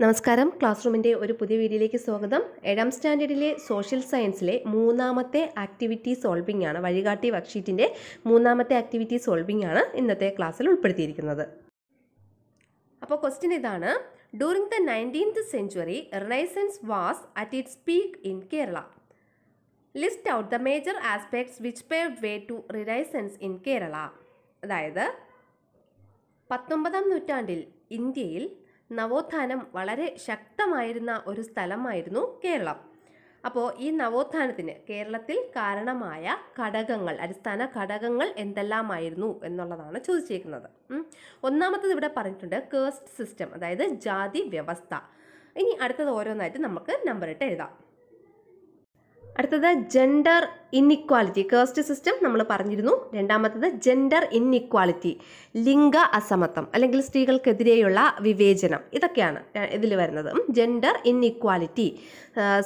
നമസ്കാരം ക്ലാസ് റൂമിൻ്റെ ഒരു പുതിയ വീഡിയോയിലേക്ക് സ്വാഗതം ഏഴാം സ്റ്റാൻഡേർഡിലെ സോഷ്യൽ സയൻസിലെ മൂന്നാമത്തെ ആക്ടിവിറ്റി സോൾവിംഗ് ആണ് വഴികാട്ടി വർക്ക്ഷീറ്റിൻ്റെ മൂന്നാമത്തെ ആക്ടിവിറ്റി സോൾവിംഗ് ആണ് ഇന്നത്തെ ക്ലാസ്സിൽ ഉൾപ്പെടുത്തിയിരിക്കുന്നത് അപ്പോൾ ക്വസ്റ്റ്യൻ ഇതാണ് during the nineteenth century renaissance was at it peak in Kerala list out the major aspects which pay way to renaissance in Kerala അതായത് പത്തൊമ്പതാം നൂറ്റാണ്ടിൽ ഇന്ത്യയിൽ നവോത്ഥാനം വളരെ ശക്തമായിരുന്ന ഒരു സ്ഥലമായിരുന്നു കേരളം അപ്പോൾ ഈ നവോത്ഥാനത്തിന് കേരളത്തിൽ കാരണമായ ഘടകങ്ങൾ അടിസ്ഥാന ഘടകങ്ങൾ എന്തെല്ലാമായിരുന്നു എന്നുള്ളതാണ് ചോദിച്ചിരിക്കുന്നത് ഒന്നാമത്തത് ഇവിടെ പറഞ്ഞിട്ടുണ്ട് കേസ്റ്റ് സിസ്റ്റം അതായത് ജാതി വ്യവസ്ഥ ഇനി അടുത്തത് ഓരോന്നായിട്ട് നമുക്ക് നമ്പർ ഇട്ട് എഴുതാം അടുത്തത് ജെൻഡർ ഇന്നിക്വാലിറ്റി കേസ്റ്റ് സിസ്റ്റം നമ്മൾ പറഞ്ഞിരുന്നു രണ്ടാമത്തത് ജെൻഡർ ഇന്നിക്വാലിറ്റി ലിംഗ അസമത്വം അല്ലെങ്കിൽ സ്ത്രീകൾക്കെതിരെയുള്ള വിവേചനം ഇതൊക്കെയാണ് ഇതിൽ വരുന്നത് ജെൻഡർ ഇന്നിക്വാലിറ്റി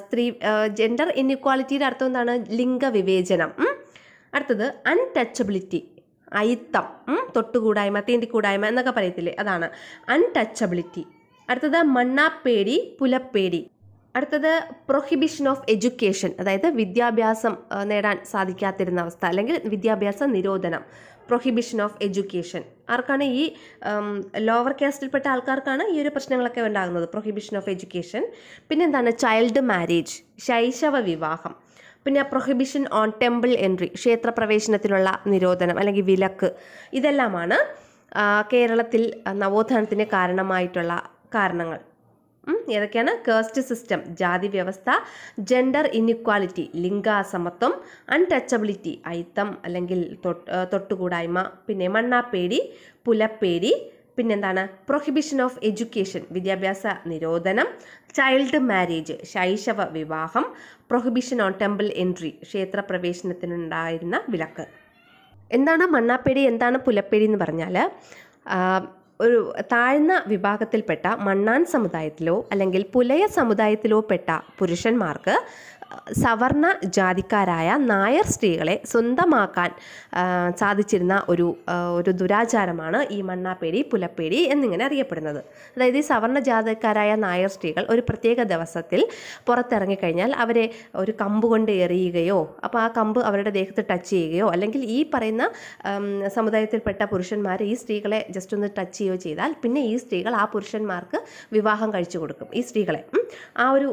സ്ത്രീ ജെൻഡർ ഇന്നിക്വാലിറ്റിയുടെ അർത്ഥം എന്താണ് ലിംഗ വിവേചനം അടുത്തത് അൺടച്ചബിലിറ്റി അയിത്തം തൊട്ടുകൂടായ്മ തീണ്ടിക്കൂടായ്മ എന്നൊക്കെ പറയത്തില്ലേ അതാണ് അൺടച്ചബിലിറ്റി അടുത്തത് മണ്ണാപ്പേടി പുലപ്പേടി അടുത്തത് പ്രൊഹിബിഷൻ ഓഫ് എഡ്യൂക്കേഷൻ അതായത് വിദ്യാഭ്യാസം നേടാൻ സാധിക്കാത്തിരുന്ന അവസ്ഥ അല്ലെങ്കിൽ വിദ്യാഭ്യാസ നിരോധനം പ്രൊഹിബിഷൻ ഓഫ് എഡ്യൂക്കേഷൻ ആർക്കാണ് ഈ ലോവർ കാസ്റ്റിൽപ്പെട്ട ആൾക്കാർക്കാണ് ഈ ഒരു പ്രശ്നങ്ങളൊക്കെ ഉണ്ടാകുന്നത് പ്രൊഹിബിഷൻ ഓഫ് എഡ്യൂക്കേഷൻ പിന്നെ എന്താണ് ചൈൽഡ് മാരേജ് ശൈശവ വിവാഹം പിന്നെ പ്രൊഹിബിഷൻ ഓൺ ടെമ്പിൾ എൻട്രി ക്ഷേത്രപ്രവേശനത്തിനുള്ള നിരോധനം അല്ലെങ്കിൽ വിലക്ക് ഇതെല്ലാമാണ് കേരളത്തിൽ നവോത്ഥാനത്തിന് കാരണമായിട്ടുള്ള കാരണങ്ങൾ ഏതൊക്കെയാണ് കേസ്റ്റ് സിസ്റ്റം ജാതി വ്യവസ്ഥ ജെൻഡർ ഇന്നിക്വാലിറ്റി ലിംഗാസമത്വം അൺടച്ചബിലിറ്റി അയിത്തം അല്ലെങ്കിൽ തൊട്ടുകൂടായ്മ പിന്നെ മണ്ണാപ്പേടി പുലപ്പേടി പിന്നെന്താണ് പ്രൊഹിബിഷൻ ഓഫ് എഡ്യൂക്കേഷൻ വിദ്യാഭ്യാസ നിരോധനം ചൈൽഡ് മാരേജ് ശൈശവ വിവാഹം പ്രൊഹിബിഷൻ ഓൺ ടെമ്പിൾ എൻട്രി ക്ഷേത്ര പ്രവേശനത്തിനുണ്ടായിരുന്ന വിലക്ക് എന്താണ് മണ്ണാപ്പേടി എന്താണ് പുലപ്പേടി എന്ന് പറഞ്ഞാൽ ഒരു താഴ്ന്ന വിഭാഗത്തിൽപ്പെട്ട മണ്ണാൻ സമുദായത്തിലോ അല്ലെങ്കിൽ പുലയ സമുദായത്തിലോ പെട്ട പുരുഷന്മാർക്ക് സവർണ ജാതിക്കാരായ നായർ സ്ത്രീകളെ സ്വന്തമാക്കാൻ സാധിച്ചിരുന്ന ഒരു ഒരു ദുരാചാരമാണ് ഈ മണ്ണാപ്പേടി പുലപ്പേടി എന്നിങ്ങനെ അറിയപ്പെടുന്നത് അതായത് ഈ സവർണ ജാതിക്കാരായ നായർ സ്ത്രീകൾ ഒരു പ്രത്യേക ദിവസത്തിൽ പുറത്തിറങ്ങിക്കഴിഞ്ഞാൽ അവരെ ഒരു കമ്പ് കൊണ്ട് എറിയുകയോ അപ്പോൾ ആ കമ്പ് അവരുടെ ദേഹത്ത് ടച്ച് ചെയ്യുകയോ അല്ലെങ്കിൽ ഈ പറയുന്ന സമുദായത്തിൽപ്പെട്ട പുരുഷന്മാർ ഈ സ്ത്രീകളെ ജസ്റ്റ് ഒന്ന് ടച്ച് ചെയ്യുകയോ ചെയ്താൽ പിന്നെ ഈ സ്ത്രീകൾ ആ പുരുഷന്മാർക്ക് വിവാഹം കഴിച്ചു കൊടുക്കും ഈ സ്ത്രീകളെ ആ ഒരു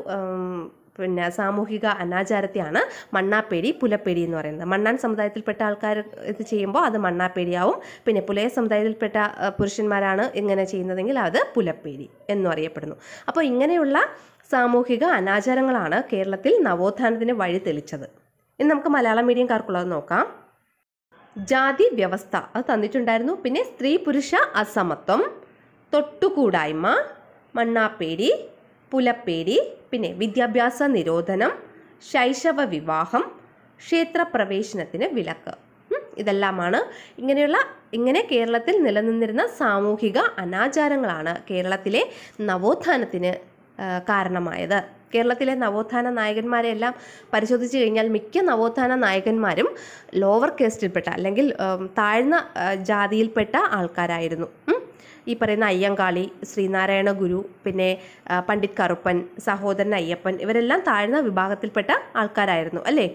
പിന്നെ സാമൂഹിക അനാചാരത്തെയാണ് മണ്ണാപ്പേടി പുലപ്പേടി എന്ന് പറയുന്നത് മണ്ണാൻ സമുദായത്തിൽപ്പെട്ട ആൾക്കാർ ഇത് ചെയ്യുമ്പോൾ അത് മണ്ണാപ്പേടിയാവും പിന്നെ പുലയ സമുദായത്തിൽപ്പെട്ട പുരുഷന്മാരാണ് ഇങ്ങനെ ചെയ്യുന്നതെങ്കിൽ അത് പുലപ്പേടി എന്ന് അറിയപ്പെടുന്നു അപ്പോൾ ഇങ്ങനെയുള്ള സാമൂഹിക അനാചാരങ്ങളാണ് കേരളത്തിൽ നവോത്ഥാനത്തിന് വഴി തെളിച്ചത് ഇനി നമുക്ക് മലയാളം മീഡിയംകാർക്കുള്ളത് നോക്കാം ജാതി വ്യവസ്ഥ അത് തന്നിട്ടുണ്ടായിരുന്നു പിന്നെ സ്ത്രീ പുരുഷ അസമത്വം തൊട്ടുകൂടായ്മ മണ്ണാപ്പേരി പുലപ്പേരി പിന്നെ വിദ്യാഭ്യാസ നിരോധനം ശൈശവ വിവാഹം ക്ഷേത്രപ്രവേശനത്തിന് വിലക്ക് ഇതെല്ലാമാണ് ഇങ്ങനെയുള്ള ഇങ്ങനെ കേരളത്തിൽ നിലനിന്നിരുന്ന സാമൂഹിക അനാചാരങ്ങളാണ് കേരളത്തിലെ നവോത്ഥാനത്തിന് കാരണമായത് കേരളത്തിലെ നവോത്ഥാന നായകന്മാരെല്ലാം പരിശോധിച്ച് കഴിഞ്ഞാൽ മിക്ക നവോത്ഥാന നായകന്മാരും ലോവർ കേസ്റ്റിൽപ്പെട്ട അല്ലെങ്കിൽ താഴ്ന്ന ജാതിയിൽപ്പെട്ട ആൾക്കാരായിരുന്നു ഈ പറയുന്ന അയ്യങ്കാളി ശ്രീനാരായണ ഗുരു പിന്നെ പണ്ഡിറ്റ് കറുപ്പൻ സഹോദരൻ അയ്യപ്പൻ ഇവരെല്ലാം താഴ്ന്ന വിഭാഗത്തിൽപ്പെട്ട ആൾക്കാരായിരുന്നു അല്ലേ